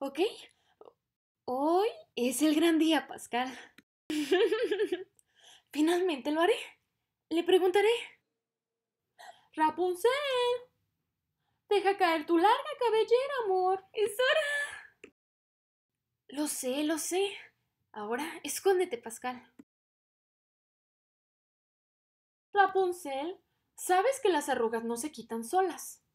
¿Ok? Hoy es el gran día, Pascal. Finalmente lo haré. Le preguntaré. Rapunzel, deja caer tu larga cabellera, amor. Es hora. Lo sé, lo sé. Ahora escóndete, Pascal. Rapunzel, sabes que las arrugas no se quitan solas.